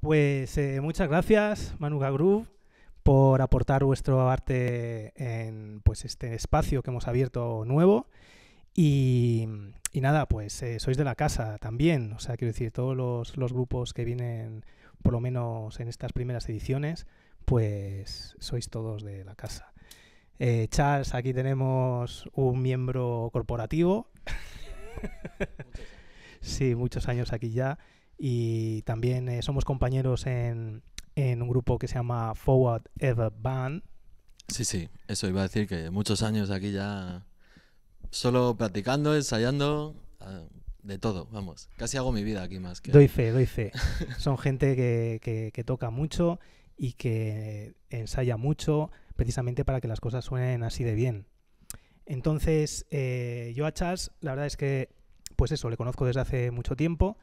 Pues eh, muchas gracias, Manuka Group por aportar vuestro arte en pues, este espacio que hemos abierto nuevo. Y, nada, pues eh, sois de la casa también, o sea, quiero decir, todos los, grupos que vienen, por lo menos en estas primeras ediciones, pues sois todos de la casa. Eh, Charles, aquí tenemos un miembro corporativo. sí, muchos años aquí ya y también eh, somos compañeros en, en, un grupo que se llama Forward Ever Band. Sí, sí, eso iba a decir que muchos años aquí ya solo practicando, ensayando, ah, de todo, vamos. Casi hago mi vida aquí más que... Doy fe, doy fe. Son gente que, toca mucho y que ensaya mucho precisamente para que las cosas suenen así de bien. Entonces, eh, yo a Charles, la verdad es que, pues eso, le conozco desde hace mucho tiempo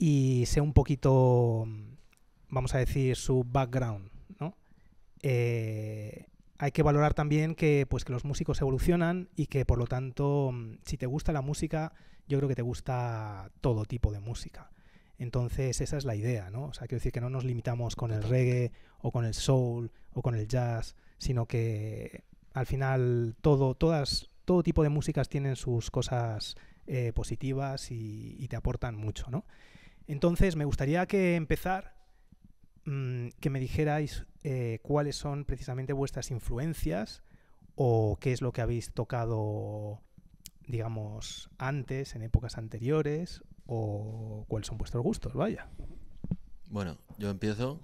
y sé un poquito, vamos a decir, su background, ¿no? Eh, hay que valorar también que, pues, que los músicos evolucionan y que, por lo tanto, si te gusta la música, yo creo que te gusta todo tipo de música. Entonces, esa es la idea, ¿no? O sea, quiero decir que no nos limitamos con el reggae o con el soul o con el jazz, sino que al final todo, todas, todo tipo de músicas tienen sus cosas eh, positivas y, y, te aportan mucho, ¿no? Entonces, me gustaría que empezar, mm, que me dijerais eh, cuáles son precisamente vuestras influencias o qué es lo que habéis tocado, digamos, antes, en épocas anteriores, o cuáles son vuestros gustos, vaya. Bueno, yo empiezo.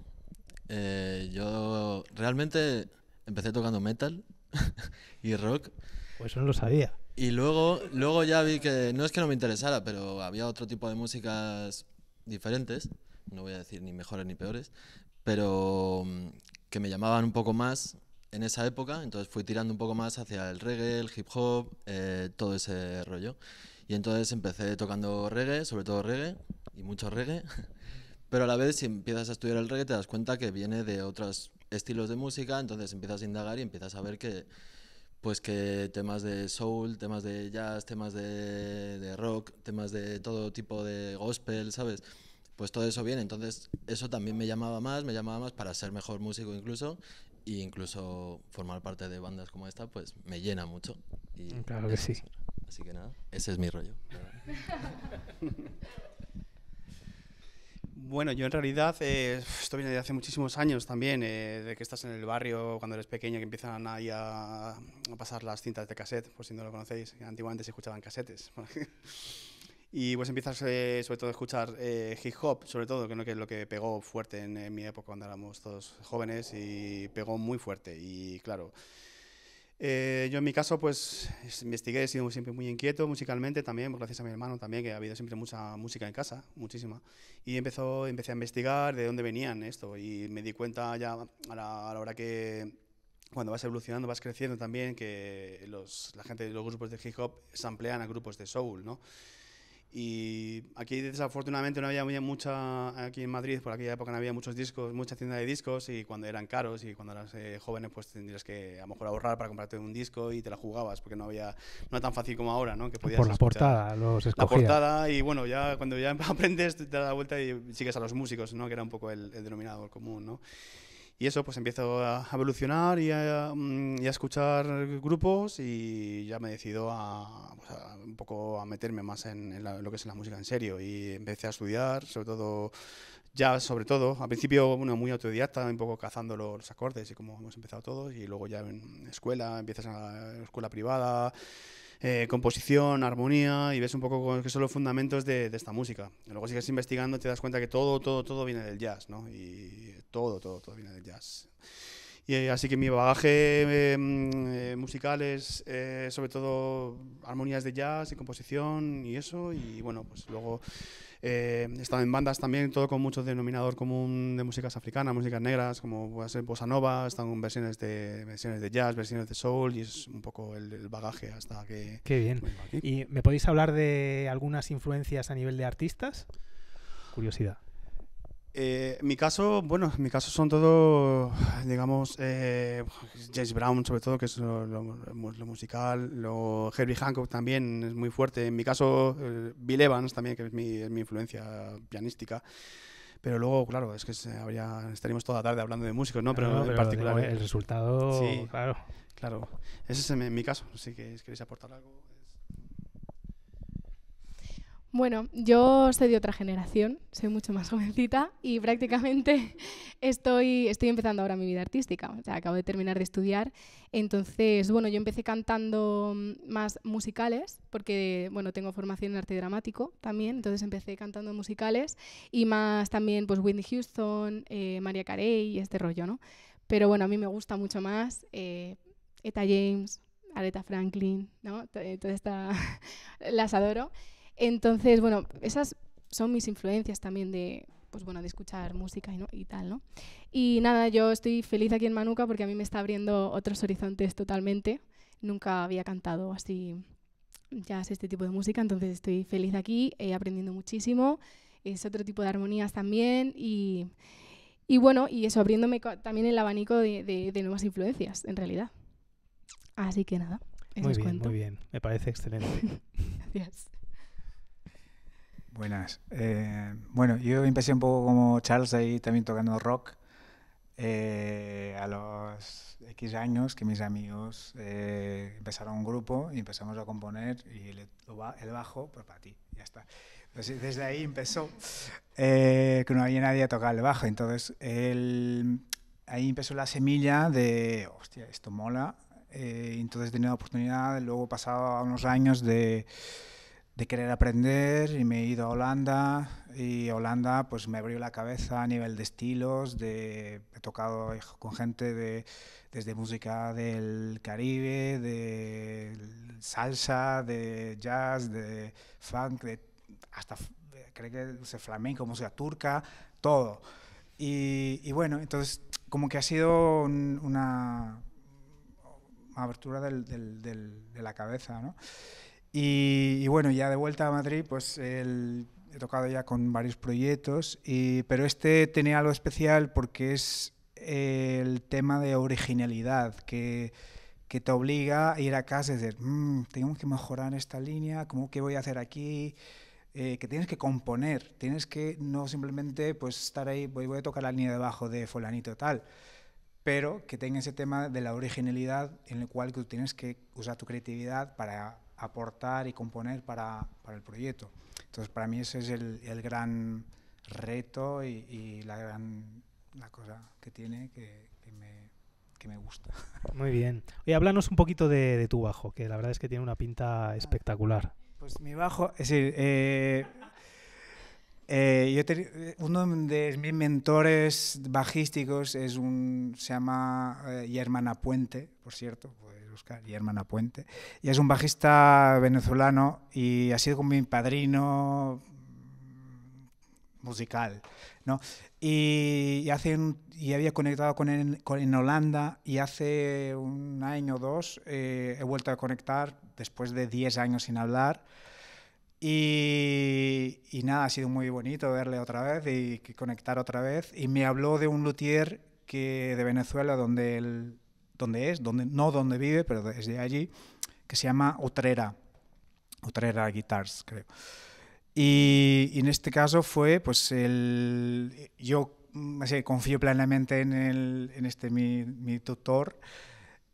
Eh, yo realmente empecé tocando metal y rock. Pues eso no lo sabía. Y luego, luego ya vi que no es que no me interesara, pero había otro tipo de músicas diferentes, no voy a decir ni mejores ni peores, pero mm, que me llamaban un poco más en esa época, entonces fui tirando un poco más hacia el reggae, el hip hop, eh, todo ese rollo. Y entonces empecé tocando reggae, sobre todo reggae, y mucho reggae, pero a la vez si empiezas a estudiar el reggae te das cuenta que viene de otros estilos de música, entonces empiezas a indagar y empiezas a ver que pues que temas de soul, temas de jazz, temas de, de rock, temas de todo tipo de gospel, ¿sabes? pues todo eso bien. Entonces, eso también me llamaba más, me llamaba más para ser mejor músico incluso. e incluso formar parte de bandas como esta, pues me llena mucho. Y mm, claro que sí. Así que nada, ese es mi rollo. Bueno, yo en realidad, eh, esto viene de hace muchísimos años también, eh, de que estás en el barrio cuando eres pequeño, que empiezan ahí a, pasar las cintas de cassette, por si no lo conocéis, antiguamente se escuchaban casetes. Y pues empiezas eh, sobre todo a escuchar eh, hip hop, sobre todo, que es lo que pegó fuerte en, mi época cuando éramos todos jóvenes y pegó muy fuerte. Y claro, eh, yo en mi caso, pues investigué, he sido siempre muy inquieto musicalmente también, pues, gracias a mi hermano también, que ha habido siempre mucha música en casa, muchísima. Y empezó, empecé a investigar de dónde venían esto y me di cuenta ya a la, hora que cuando vas evolucionando, vas creciendo también, que los, la gente, los grupos de hip hop se samplean a grupos de soul, ¿no? Y aquí desafortunadamente no había mucha, aquí en Madrid por aquella época no había muchos discos, mucha tienda de discos y cuando eran caros y cuando eras eh, jóvenes pues tendrías que a lo mejor ahorrar para comprarte un disco y te la jugabas porque no había, no era tan fácil como ahora, ¿no? Que podías por la portada, los escogías. La portada y bueno, ya cuando ya aprendes te das la vuelta y sigues a los músicos, ¿no? Que era un poco el, el denominador común, ¿no? Y eso, pues empiezo a evolucionar mm, y a, escuchar grupos y ya me decido a, pues, a un poco a meterme más en, lo que es la música en serio. Y empecé a estudiar, sobre todo ya sobre todo, al principio bueno, muy autodidacta, un poco cazando los, acordes y como hemos empezado todos, y luego ya en escuela, empiezas a la escuela privada, eh, composición, armonía y ves un poco que son los fundamentos de, esta música. luego sigues investigando y te das cuenta que todo, todo, todo viene del jazz, ¿no? Y todo, todo, todo viene del jazz. Y, eh, así que mi bagaje em, eh, musical es eh, sobre todo armonías de jazz y composición y eso. Y bueno, pues luego están en bandas también, todo con mucho denominador común de músicas africanas, músicas negras, como puede ser bossa nova, están versiones de, versiones de jazz, versiones de soul y es un poco el bagaje hasta que... Qué bien. ¿Y me podéis hablar de algunas influencias a nivel de artistas? Curiosidad. Eh, mi caso, bueno, mi caso son todos digamos, eh, James Brown sobre todo, que es lo, musical, lo Herbie Hancock también es muy fuerte. En mi caso, eh, Bill Evans también, que es mi, influencia pianística. Pero luego, claro, es que habría, estaríamos toda la tarde hablando de músicos, ¿no? Pero, en particular... ¿eh? El resultado, claro. Claro, ese es mi, mi caso, así que queréis aportar algo. Bueno, yo soy de otra generación, soy mucho más jovencita y prácticamente estoy, estoy empezando ahora mi vida artística, o sea, acabo de terminar de estudiar. Entonces, bueno, yo empecé cantando mm, más musicales, porque, bueno, tengo formación en arte dramático también, entonces empecé cantando musicales y más también, pues, Whitney Houston, eh, María Carey y este rollo, ¿no? Pero bueno, a mí me gusta mucho más eh, Eta James, Aretha Franklin, ¿no? Eh, toda esta... las adoro. Entonces, bueno, esas son mis influencias también de, pues bueno, de escuchar música y, no, y, tal, ¿no? Y nada, yo estoy feliz aquí en Manuca porque a mí me está abriendo otros horizontes totalmente. Nunca había cantado así ya este tipo de música, entonces estoy feliz aquí, eh, aprendiendo muchísimo. Es otro tipo de armonías también y, bueno, y eso, abriéndome también el abanico de, nuevas influencias, en realidad. Así que nada, muy bien, Muy bien, me parece excelente. Gracias. Buenas. Eh, bueno, yo empecé un poco como Charles ahí también tocando rock. Eh, a los X años que mis amigos eh, empezaron un grupo y empezamos a componer y el, bajo, pues para ti, ya está. desde ahí empezó que no había nadie a tocar el bajo. Entonces ahí empezó la semilla de, hostia, esto mola. entonces tenía la oportunidad, luego pasaba unos años de de querer aprender y me he ido a Holanda y Holanda pues me abrió la cabeza a nivel de estilos, de, he tocado con gente de, desde música del Caribe, de salsa, de jazz, de funk, hasta creo que se flamenco, música turca, todo. Y, bueno, entonces como que ha sido una abertura de la cabeza, ¿no? Y, bueno, ya de vuelta a Madrid, pues he tocado ya con varios proyectos, y, pero este tenía algo especial porque es eh, el tema de originalidad, que, te obliga a ir a casa y decir, mm, tengo que mejorar esta línea, ¿cómo que voy a hacer aquí? Eh, que tienes que componer, tienes que no simplemente pues, estar ahí, voy, voy a tocar la línea de bajo de fulanito tal pero que tenga ese tema de la originalidad en el cual tú tienes que usar tu creatividad para, aportar y componer para, para el proyecto. Entonces, para mí ese es el, el gran reto y, la gran la cosa que tiene que, me, que me, gusta. Muy bien. Oye, háblanos un poquito de, de, tu bajo, que la verdad es que tiene una pinta espectacular. Pues mi bajo, es decir, eh, eh, yo eh, uno de mis mentores bajísticos es un, se llama eh, Germán por cierto, puedes buscar Germán y es un bajista venezolano y ha sido como mi padrino musical, ¿no? Y, hace y había conectado con él en Holanda y hace un año o dos eh, he vuelto a conectar después de 10 años sin hablar. Y, nada, ha sido muy bonito verle otra vez y conectar otra vez. Y me habló de un luthier que, de Venezuela, donde, él, donde es, donde, no donde vive, pero desde allí, que se llama Utrera. Utrera Guitars, creo. Y, en este caso fue, pues, el, yo mm, confío plenamente en, el, en este mi, mi tutor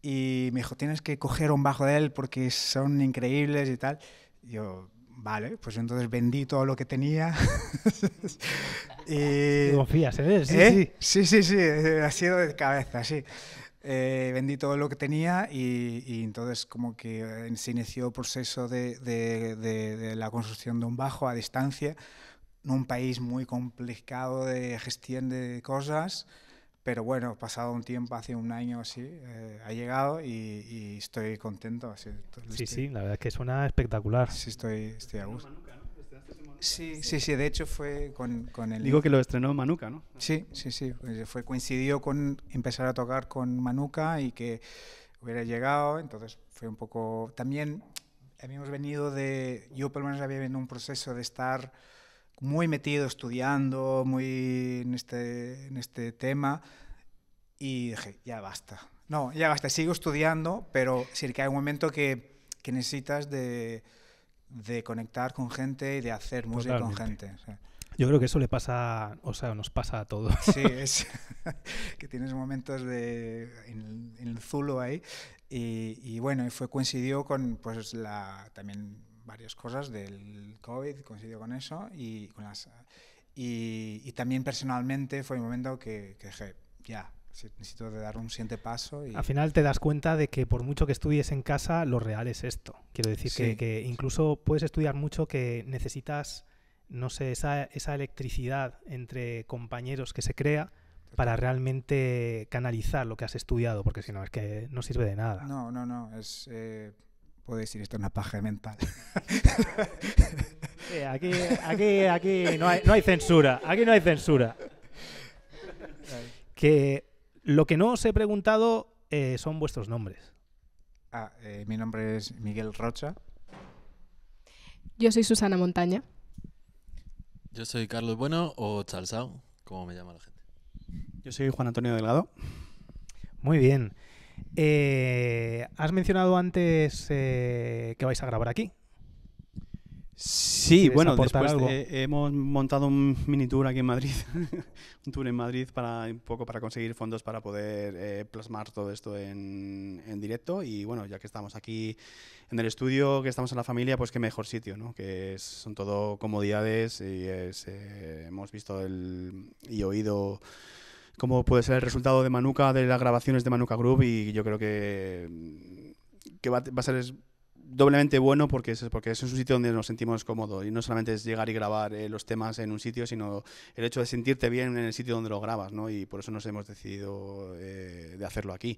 y me dijo, tienes que coger un bajo de él porque son increíbles y tal. Yo Vale, pues entonces vendí todo lo que tenía. y... Confías, ¿eh? Sí, ¿Eh? Sí. sí, sí, ha sido de cabeza, sí. Eh, vendí todo lo que tenía y, y, entonces como que eh, se inició el proceso de, de, la construcción de un bajo a distancia en un país muy complicado de gestión de cosas pero bueno, pasado un tiempo, hace un año así, eh, ha llegado y, estoy contento. Así, sí, sí, la verdad es que suena espectacular. Sí, estoy, estoy a gusto. Sí, sí, sí, de hecho fue con, con el... Digo que lo estrenó Manuka, ¿no? Sí, sí, sí, pues, fue, coincidió con empezar a tocar con Manuka y que hubiera llegado, entonces fue un poco... También habíamos venido de... Yo por lo menos había venido un proceso de estar muy metido estudiando, muy en este, en este tema, y dije, ya basta. No, ya basta, sigo estudiando, pero sí que hay un momento que, que necesitas de, de, conectar con gente y de hacer música con gente. Yo creo que eso le pasa, o sea, nos pasa a todos. Sí, es que tienes momentos de, en, el zulo ahí. Y, y bueno, y fue, coincidió con pues la, también varias cosas del COVID, coincidió con eso, y, con las, y, también personalmente fue el momento que, dije, ya, necesito de dar un siguiente paso. Al final te das cuenta de que por mucho que estudies en casa, lo real es esto. Quiero decir que, incluso puedes estudiar mucho que necesitas, no sé, esa, esa electricidad entre compañeros que se crea para realmente canalizar lo que has estudiado, porque si no es que no sirve de nada. No, no, no, es... Eh, puedo decir esto es una paja mental. Eh, aquí, no hay, censura, aquí no hay censura. Que lo que no os he preguntado eh, son vuestros nombres. Ah, eh, mi nombre es Miguel Rocha. Yo soy Susana Montaña. Yo soy Carlos Bueno o Chalsao, como me llama la gente. Yo soy Juan Antonio Delgado. Muy bien. Eh, has mencionado antes eh, que vais a grabar aquí. Sí, bueno, después eh, hemos montado un mini tour aquí en Madrid, un tour en Madrid para un poco para conseguir fondos para poder plasmar todo esto en, directo y bueno, ya que estamos aquí en el estudio, que estamos en la familia, pues qué mejor sitio, ¿no? Que son todo comodidades y hemos visto el, y oído como puede ser el resultado de Manuka, de las grabaciones de Manuka Group, y yo creo que, que va a ser doblemente bueno porque es, porque es un sitio donde nos sentimos cómodos y no solamente es llegar y grabar eh, los temas en un sitio, sino el hecho de sentirte bien en el sitio donde lo grabas, ¿no? Y por eso nos hemos decidido eh, de hacerlo aquí.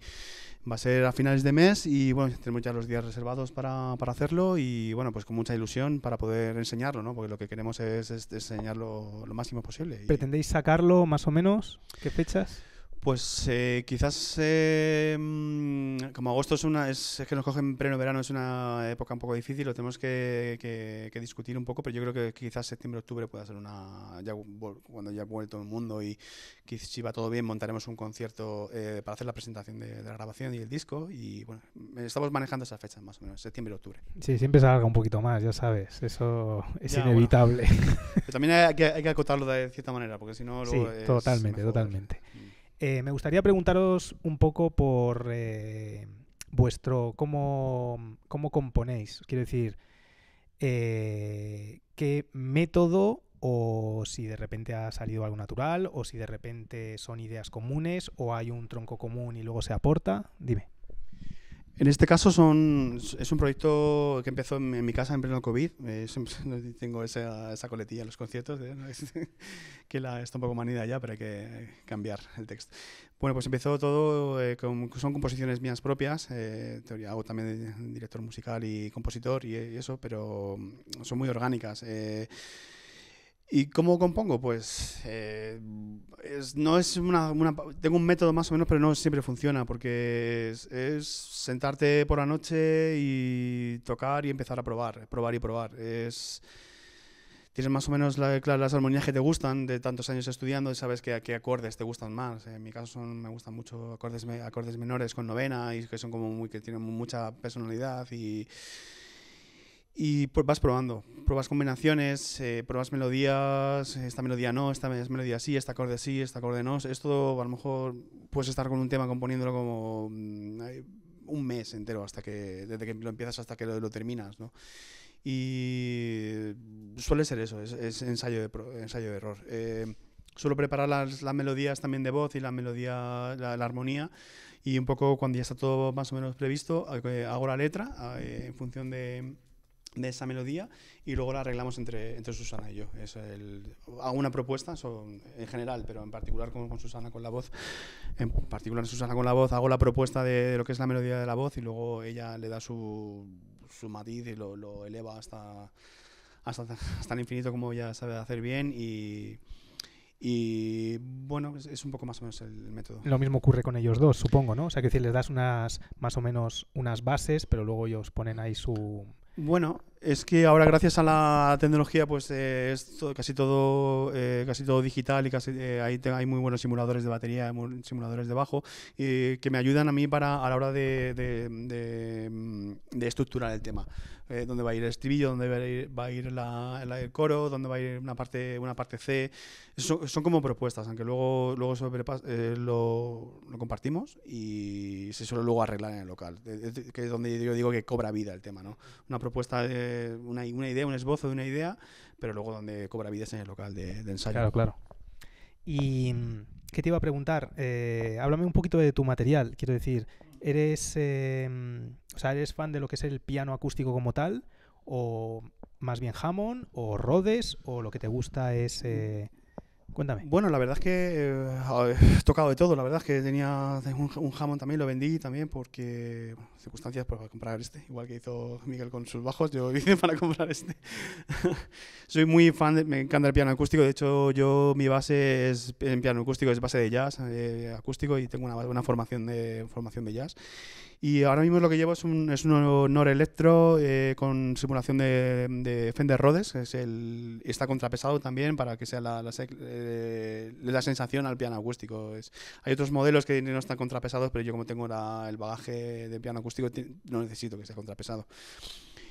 Va a ser a finales de mes y bueno, tenemos ya los días reservados para, hacerlo y bueno, pues con mucha ilusión para poder enseñarlo, ¿no? Porque lo que queremos es, enseñarlo lo máximo posible. ¿Pretendéis sacarlo más o menos? ¿Qué fechas? Pues eh, quizás eh, mm, como agosto es una es, que nos cogen pleno verano es una época un poco difícil lo tenemos que, discutir un poco pero yo creo que quizás septiembre octubre pueda ser una cuando ya ha todo el mundo y si va todo bien montaremos un concierto eh, para hacer la presentación de, la grabación y el disco y bueno estamos manejando esas fechas más o menos septiembre octubre sí siempre se un poquito más ya sabes eso es inevitable también hay que, acotarlo de cierta manera porque si no totalmente totalmente mm. Eh, me gustaría preguntaros un poco por eh, vuestro, cómo, cómo componéis. Quiero decir, eh, qué método o si de repente ha salido algo natural o si de repente son ideas comunes o hay un tronco común y luego se aporta. Dime. En este caso son, es un proyecto que empezó en, mi casa en pleno COVID. tengo esa, coletilla en los conciertos, ¿eh? que la, está un poco manida ya, pero hay que cambiar el texto. Bueno, pues empezó todo, eh, con, son composiciones mías propias, eh, teoría, hago también director musical y compositor y, y eso, pero son muy orgánicas. ¿Y cómo compongo? Pues eh, no es una, Tengo un método más o menos, pero no siempre funciona, porque es, sentarte por la noche y tocar y empezar a probar, probar y probar. Es, tienes más o menos las armonías que te gustan de tantos años estudiando y sabes que, qué acordes te gustan más. En mi caso me gustan mucho acordes, acordes menores con novena y que son como muy, que tienen mucha personalidad y y pues vas probando, pruebas combinaciones, eh, pruebas melodías, esta melodía no, esta melodía sí, este acorde sí, este acorde no. Esto a lo mejor puedes estar con un tema componiéndolo como mm, un mes entero hasta que desde que lo empiezas hasta que lo, terminas, ¿no? Y suele ser eso, es, ensayo de ensayo de error. Eh, suelo preparar las, melodías también de voz y la melodía, la, armonía. Y un poco cuando ya está todo más o menos previsto, eh, hago la letra en función de, de esa melodía y luego la arreglamos entre, entre Susana y yo. Es el, hago una propuesta en general, pero en particular con Susana con la voz, en particular en Susana con la voz, hago la propuesta de, lo que es la melodía de la voz y luego ella le da su, su matiz y lo, eleva hasta, hasta, el infinito como ella sabe hacer bien y... Y bueno, es, un poco más o menos el método. Lo mismo ocurre con ellos dos, supongo, ¿no? O sea, que decir, les das unas, más o menos unas bases, pero luego ellos ponen ahí su... Bueno, es que ahora gracias a la tecnología pues eh, es casi todo eh, casi todo digital y casi eh, hay, muy buenos simuladores de batería simuladores de bajo que me ayudan a mí para a la hora de mm, estructurar el tema eh, dónde va a ir el estribillo, dónde va a ir, el coro, dónde va a ir una parte, una parte C. Son, como propuestas, aunque luego, luego eh, lo, compartimos y se suele luego arreglar en el local, que es donde yo digo que cobra vida el tema. ¿no? Una propuesta, de una, idea, un esbozo de una idea, pero luego donde cobra vida es en el local de, ensayo. Claro, claro. Y mm, qué te iba a preguntar, eh, háblame un poquito de tu material, quiero decir, ¿Eres, eh, o sea, ¿Eres fan de lo que es el piano acústico como tal? ¿O más bien Hammond? ¿O Rhodes? ¿O lo que te gusta es mm. eh, Cuéntame. Bueno, la verdad es que eh, he tocado de todo. La verdad es que tenía un, jamón también, lo vendí también porque circunstancias para comprar este. Igual que hizo Miguel con sus bajos, yo hice para comprar este. Soy muy fan, me encanta el piano acústico. De hecho, yo mi base es en piano acústico, es base de jazz eh, acústico y tengo una, buena formación, de, formación de jazz. Y ahora mismo lo que llevo es un, es un Nor Electro eh, con simulación de, de, Fender Rhodes, es el, está contrapesado también para que sea la, la la sensación al piano acústico. Es, hay otros modelos que no están contrapesados, pero yo como tengo el bagaje de piano acústico, no necesito que esté contrapesado.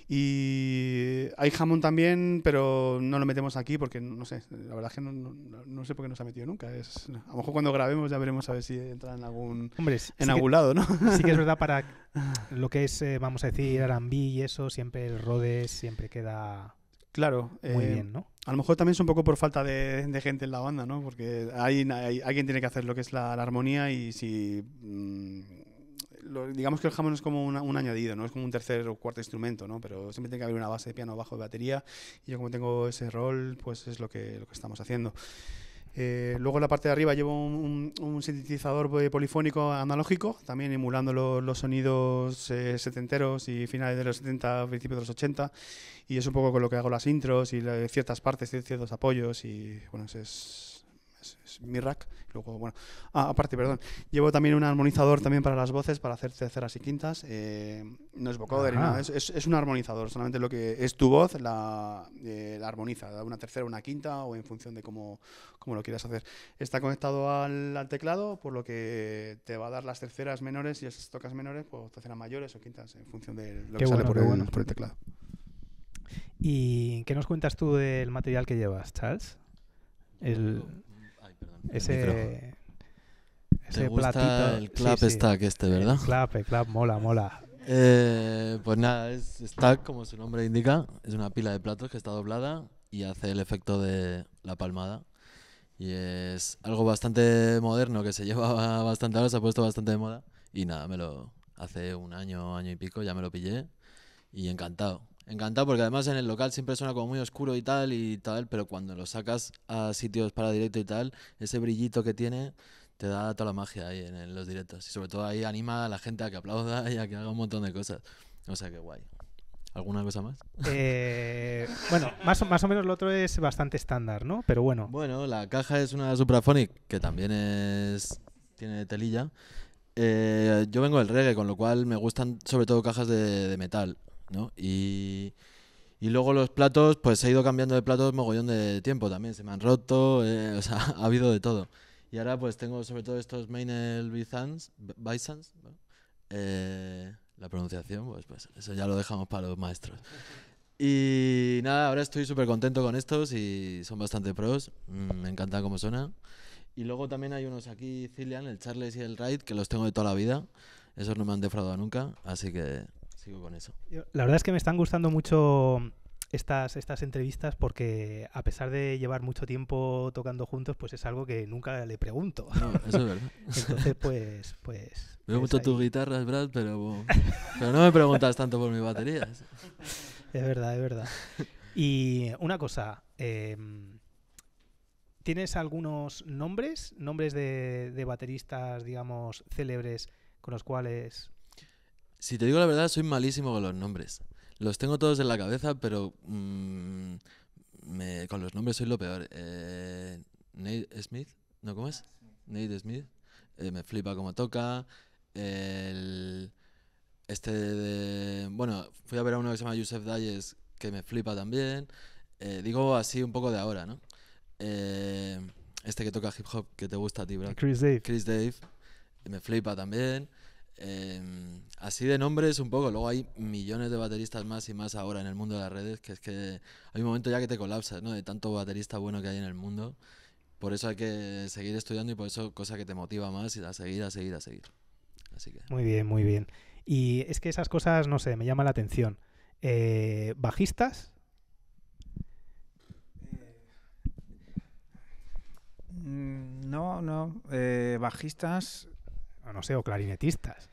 Y hay jamón también, pero no lo metemos aquí porque no sé, la verdad es que no, no, sé por qué no se ha metido nunca. Es, a lo mejor cuando grabemos ya veremos a ver si entra en algún, en algún lado, ¿no? Sí que es verdad para lo que es, eh, vamos a decir, Arambí y eso, siempre el rode siempre queda Claro. Eh, a lo mejor también es un poco por falta de, gente en la banda, ¿no? Porque hay, alguien tiene que hacer lo que es la, armonía y si... Mm, digamos que el jamón es como un añadido, ¿no? Es como un tercer o cuarto instrumento, ¿no? Pero siempre tiene que haber una base de piano, bajo, de batería. Y yo como tengo ese rol, pues es lo que, lo que estamos haciendo. Eh, luego en la parte de arriba llevo un, sintetizador eh, polifónico analógico, también emulando los, sonidos eh, setenteros y finales de los 70, principios de los 80. Y es un poco con lo que hago las intros y ciertas partes, ciertos apoyos. Y bueno, es mi rack. Luego, bueno, ah, aparte, perdón, llevo también un armonizador también para las voces, para hacer terceras y quintas. Eh, no es vocoder, nada, es, un armonizador, solamente lo que es tu voz la, eh, armoniza, una tercera, una quinta o en función de cómo, lo quieras hacer. Está conectado al, teclado, por lo que te va a dar las terceras menores y las tocas menores, pues terceras mayores o quintas, en función de lo que sale por el, por el teclado. ¿Y qué nos cuentas tú del material que llevas, Charles? El... Ese. Ese platito. El clap stack este, ¿verdad? clap, clap, mola, mola. Eh, pues nada, es stack, como su nombre indica. Es una pila de platos que está doblada y hace el efecto de la palmada. Y es algo bastante moderno que se lleva bastante ahora, se ha puesto bastante de moda. Y nada, me lo hace un año, año y pico, ya me lo pillé y encantado. Encantado porque además en el local siempre suena como muy oscuro y tal y tal, pero cuando lo sacas a sitios para directo y tal, ese brillito que tiene te da toda la magia ahí en, los directos. Y sobre todo ahí anima a la gente a que aplauda y a que haga un montón de cosas. O sea que guay. ¿Alguna cosa más? Eh, bueno, más o, más o menos lo otro es bastante estándar, ¿no? Pero bueno. Bueno, la caja es una Supraphonic que también es tiene telilla. Eh, yo vengo del reggae, con lo cual me gustan sobre todo cajas de metal. Y, luego los platos, pues he ido cambiando de platos mogollón de tiempo también, se me han roto, eh, o sea, ha habido de todo. Y ahora pues tengo sobre todo estos Meinel el eh, la pronunciación, pues, pues eso ya lo dejamos para los maestros. Y nada, ahora estoy súper contento con estos y son bastante pros, mm, me encanta cómo suena. Y luego también hay unos aquí, Cillian, el Charles y el Raid, que los tengo de toda la vida. Esos no me han defraudado nunca, así que sigo con eso. La verdad es que me están gustando mucho estas, estas entrevistas porque a pesar de llevar mucho tiempo tocando juntos, pues es algo que nunca le pregunto. No, eso es verdad. Entonces, pues... pues Veo mucho pues tus guitarras, Brad, pero, pero no me preguntas tanto por mi batería. Es verdad, es verdad. Y una cosa, em, ¿tienes algunos nombres, nombres de, de bateristas, digamos, célebres con los cuales si te digo la verdad, soy malísimo con los nombres. Los tengo todos en la cabeza, pero mm, con los nombres soy lo peor. Eh, Nate Smith, ¿no cómo es? Nate Smith. Eh, me flipa como toca. este de, Bueno, fui a ver a uno que se llama Yusef Dalles, que me flipa también. Eh, digo así un poco de ahora, ¿no? este que toca hip hop que te gusta a ti, bro. Chris Dave. Chris Dave. Me flipa también. Em, así de nombres un poco, luego hay millones de bateristas más y más ahora en el mundo de las redes, que es que hay un momento ya que te colapsas, ¿no? De tanto baterista bueno que hay en el mundo. Por eso hay que seguir estudiando y por eso cosa que te motiva más y a seguir, a seguir, a seguir. Así Muy bien, muy bien. Y es que esas cosas, no sé, me llama la atención. Eh, ¿Bajistas? Mm, no, no. Eh, bajistas no sé, o clarinetistas.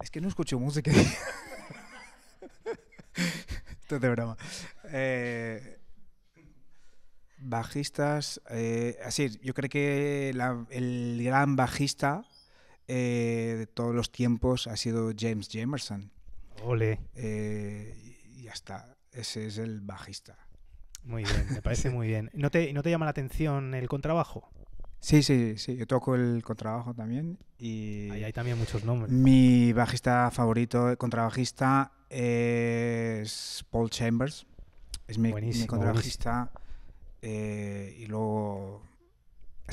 Es que no escucho música. Esto broma. Eh, bajistas. Eh, así, yo creo que el gran bajista eh, de todos los tiempos ha sido James Jamerson. Ole. ya está. Ese es el bajista. Muy bien, me parece muy bien. ¿No ¿No te llama la atención el contrabajo? Sí, sí, sí. Yo toco el contrabajo también. Y hay también muchos nombres. Mi bajista favorito, contrabajista, es Paul Chambers. Es mi, contrabajista. Eh, y luego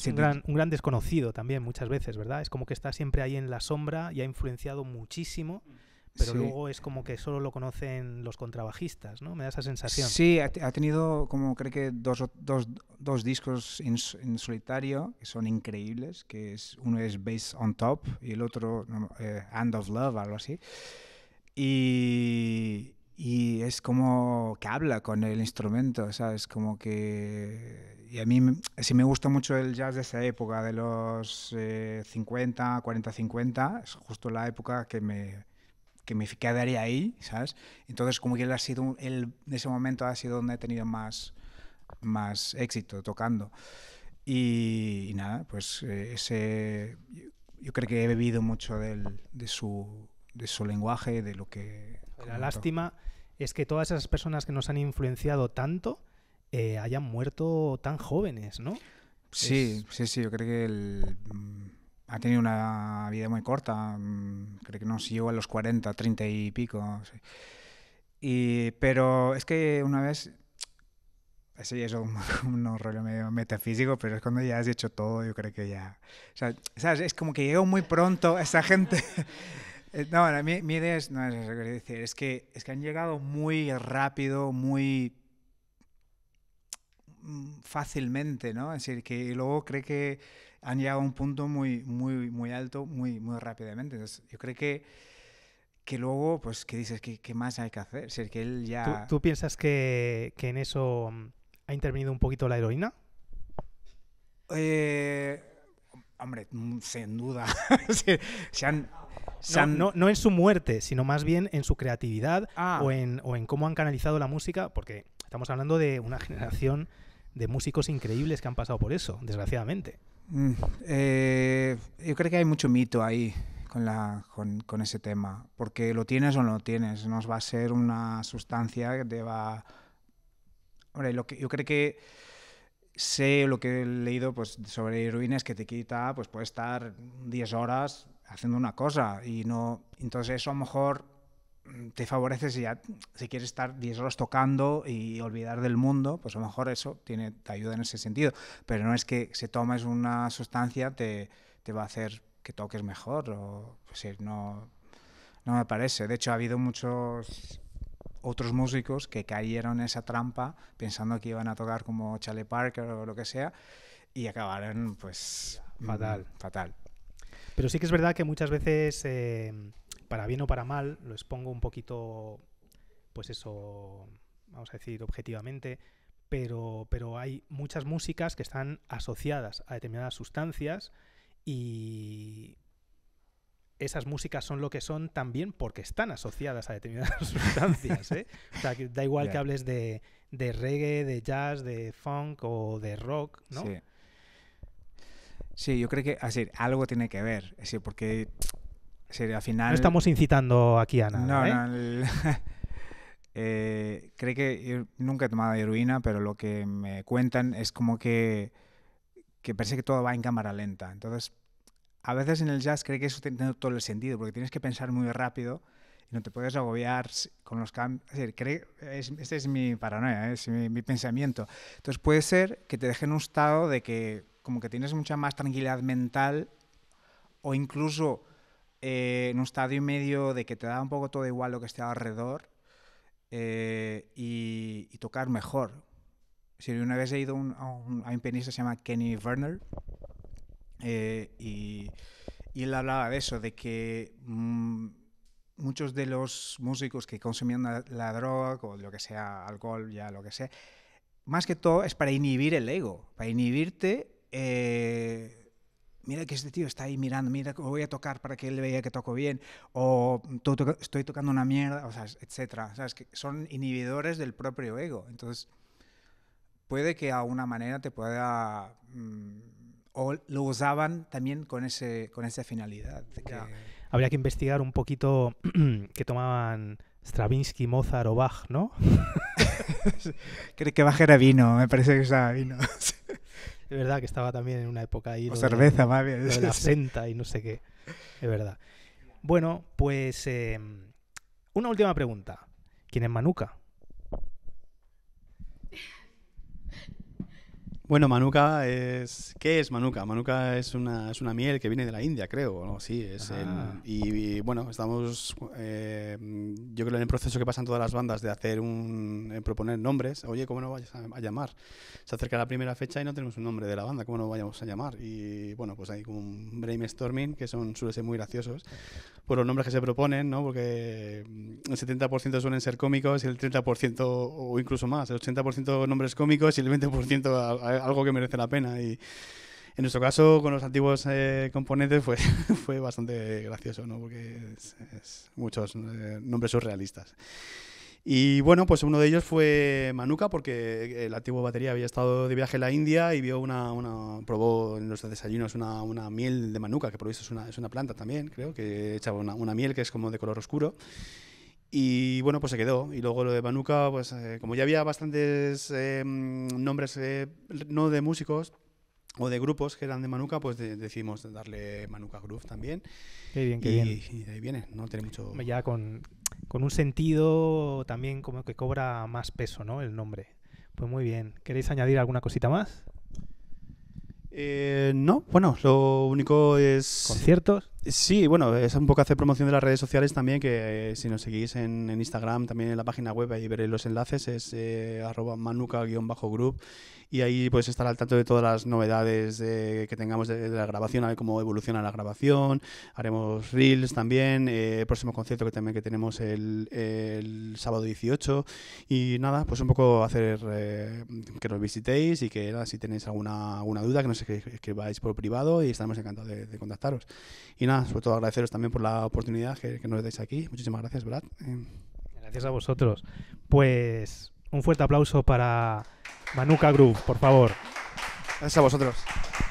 un un gran, desconocido también muchas veces, ¿verdad? Es como que está siempre ahí en la sombra y ha influenciado muchísimo pero luego es como que solo lo conocen los contrabajistas, ¿no? Me da esa sensación. Sí, ha, tenido como creo que dos, dos, dos discos en, solitario que son increíbles, que es uno es Bass on Top y el otro eh, Hand of Love, algo así. Y, y es como que habla con el instrumento, ¿sabes? Como que... Y a mí sí me gusta mucho el jazz de esa época, de los 50, 40, 50, es justo la época que me que me quedaría ahí, ¿sabes? Entonces, como que él ha sido, en ese momento ha sido donde he tenido más, más éxito tocando. Y, nada, pues eh, ese, yo creo que he bebido mucho de, su, de su lenguaje, de lo que... La lástima es que todas esas personas que nos han influenciado tanto eh, hayan muerto tan jóvenes, ¿no? Sí, sí, sí, yo creo que el ha tenido una vida muy corta, mm, creo que no si llegó a los 40, 30 y pico. Y, pero es que una vez, ya es un, rollo medio metafísico, pero es cuando ya has hecho todo, yo creo que ya... O sea, Es como que llegó muy pronto esa gente... Eh, no, mi, idea es, no es que decir, es que, es que han llegado muy rápido, muy mm, fácilmente, ¿no? Es decir, que luego cree que han llegado a un punto muy, muy, muy alto muy, muy rápidamente. yo creo que, que luego, pues, que dices? ¿Qué, ¿Qué, más hay que hacer? que él ya... ¿Tú, piensas que, en eso mm, ha intervenido un poquito la heroína? Eh, hombre, mm, sin duda. no, en su muerte, sino más bien en su creatividad ah. o, en, o en cómo han canalizado la música, porque estamos hablando de una generación de músicos increíbles que han pasado por eso, desgraciadamente. Mm, eh, yo creo que hay mucho mito ahí con, la, con, ese tema, porque lo tienes o no lo tienes, nos va a ser una sustancia que te va... Hombre, lo que, yo creo que sé lo que he leído pues, sobre es que te quita, pues puede estar 10 horas haciendo una cosa y no... Entonces eso a lo mejor te favorece si ya si quieres estar 10 horas tocando y olvidar del mundo, pues a lo mejor eso te ayuda en ese sentido. Pero no es que si tomas una sustancia te, va a hacer que toques mejor. O, pues no, me parece. De hecho, ha habido muchos otros músicos que cayeron en esa trampa pensando que iban a tocar como Charlie Parker o lo que sea y acabaron pues fatal. Mm, fatal. Pero sí que es verdad que muchas veces... Eh, para bien o para mal, lo expongo un poquito, pues eso, vamos a decir, objetivamente, pero, pero hay muchas músicas que están asociadas a determinadas sustancias y esas músicas son lo que son también porque están asociadas a determinadas sustancias. ¿eh? da igual que hables de, reggae, de jazz, de funk o de rock, ¿no? Sí. yo creo que algo tiene que ver, así, porque final... No estamos incitando aquí a nada. No, ¿eh? no. Eh, creo que nunca he tomado heroína, pero lo que me cuentan es como que, que parece que todo va en cámara lenta. Entonces, a veces en el jazz creo que eso tiene todo el sentido, porque tienes que pensar muy rápido y no te puedes agobiar con los cambios. creo, es, este es mi paranoia, ¿eh? es mi, pensamiento. Entonces, puede ser que te dejen en un estado de que como que tienes mucha más tranquilidad mental o incluso eh, en un estadio y medio de que te da un poco todo igual lo que esté alrededor eh, y, tocar mejor. Si una vez he ido a, un, a, un, pianista que se llama Kenny Werner eh, y, él hablaba de eso, de que mm, muchos de los músicos que consumían la, la, droga o lo que sea, alcohol, ya lo que sea, más que todo es para inhibir el ego, para inhibirte mira que este tío está ahí mirando, mira, voy a tocar para que él vea que toco bien, o estoy tocando una mierda, o sea, etcétera. son inhibidores del propio ego. Entonces, puede que a una manera te pueda... Mm, o lo usaban también con, ese, con esa finalidad. Que... Habría que investigar un poquito que tomaban Stravinsky, Mozart o Bach, ¿no? Creo que Bach era vino, me parece que era vino. Es verdad que estaba también en una época ahí. cerveza, más bien. la senta y no sé qué. Es verdad. Bueno, pues em, una última pregunta. ¿Quién es Manuka? Bueno, Manuka es... ¿Qué es Manuka? Manuka es una, es una miel que viene de la India, creo, Sí, es el, ah. y, bueno, estamos... Eh, yo creo en el proceso que pasan todas las bandas de hacer un... Eh, proponer nombres. Oye, ¿cómo no vayas a, llamar? Se acerca la primera fecha y no tenemos un nombre de la banda, ¿cómo no vayamos a llamar? Y bueno, pues hay un brainstorming que son, suele ser muy graciosos por los nombres que se proponen, ¿no? Porque mm, el 70% suelen ser cómicos y el 30% o incluso más, el 80% nombres cómicos y el 20% algo que merece la pena. Y en nuestro caso, con los antiguos eh, componentes, fue fue bastante gracioso, ¿no? Porque es, muchos eh, nombres surrealistas. Y bueno, pues uno de ellos fue Manuka, porque el antiguo batería había estado de viaje a la India y vio una, probó en los desayunos una, una, miel de Manuka, que por eso es una, es una planta también, creo, que echaba una, una miel que es como de color oscuro. Y bueno, pues se quedó. Y luego lo de Manuka, pues eh, como ya había bastantes eh, nombres, eh, no de músicos o de grupos que eran de Manuka, pues decidimos darle Manuka Groove también. Qué bien, qué y, bien. Y de ahí viene, ¿no? Tiene mucho... Ya con, con un sentido también como que cobra más peso, ¿no? El nombre. Pues muy bien. ¿Queréis añadir alguna cosita más? no, bueno, lo único es... ¿Conciertos? Sí, bueno, es un poco hacer promoción de las redes sociales también, que eh, si nos seguís en, Instagram, también en la página web, ahí veréis los enlaces, es manuka eh, arroba manuca-group y ahí pues estar al tanto de todas las novedades que tengamos de, la grabación, a ver cómo evoluciona la grabación, haremos reels también, el eh, próximo concierto que también que tenemos el, sábado 18 y nada, pues un poco hacer eh, que nos visitéis y que si tenéis alguna, alguna duda que nos escribáis por privado y estaremos encantados de, contactaros. Y nada, sobre todo agradeceros también por la oportunidad que, nos dais aquí. Muchísimas gracias, Brad. Gracias a vosotros. Pues un fuerte aplauso para Manuka Group, por favor. Gracias a vosotros.